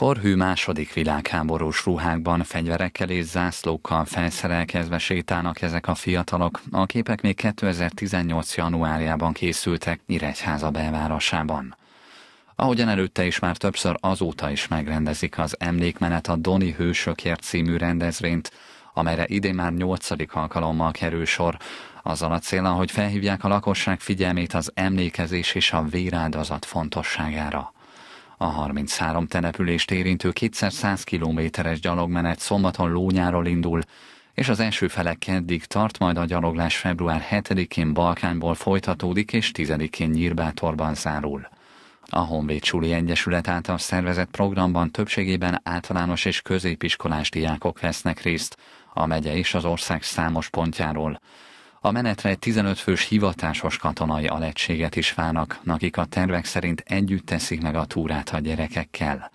hű második világháborús ruhákban, fegyverekkel és zászlókkal felszerelkezve sétálnak ezek a fiatalok. A képek még 2018. januárjában készültek Iregyháza belvárosában. Ahogyan előtte is már többször azóta is megrendezik az emlékmenet a Doni Hősökért című rendezvényt, amelyre idén már nyolcadik alkalommal kerül sor, azzal a célral, hogy felhívják a lakosság figyelmét az emlékezés és a véráldozat fontosságára. A 33 települést érintő 200 kilométeres gyalogmenet szombaton Lónyáról indul, és az első felek keddig tart, majd a gyaloglás február 7-én Balkányból folytatódik és 10-én Nyírbátorban zárul. A Honvéd Suli Egyesület által szervezett programban többségében általános és középiskolás diákok vesznek részt, a megye és az ország számos pontjáról. A menetre egy 15 fős hivatásos katonai alegységet is fának, akik a tervek szerint együtt teszik meg a túrát a gyerekekkel.